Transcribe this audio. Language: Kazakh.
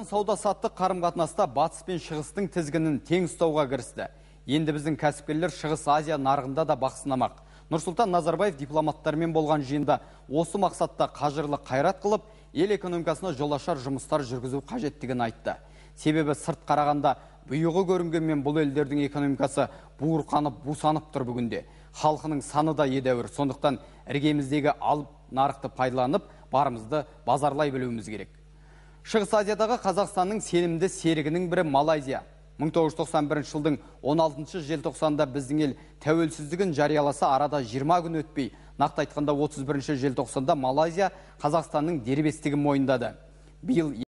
сауда саттық қарым қатынаста батыс пен шығыстың тізгінін тең ұстауға кірісті енді біздің кәсіпкерлер шығыс азия нарығында да бақ сынамақ нұрсұлтан назарбаев дипломаттармен болған жиында осы мақсатта қажырлы қайрат қылып ел экономикасына жолашар жұмыстар жүргізу қажеттігін айтты себебі сырт қарағанда бұйығы көрінгенмен бұл елдердің экономикасы буырқанып бусанып тұр бүгінде халқының саны да едәуір сондықтан іргеміздегі алып нарықты пайдаланып барымызды базарлай білуіміз керек Шығыс Азиядағы Қазақстанның сенімді серігінің бірі Малайзия. 1991 жылдың 16 желтоқсанда біздің ел тәуелсіздігін жарияласа арада 20 күн өтпей, нақты айтқанда 31 желтоқсанда Малайзия Қазақстанның дербестігін мойындады. Биыл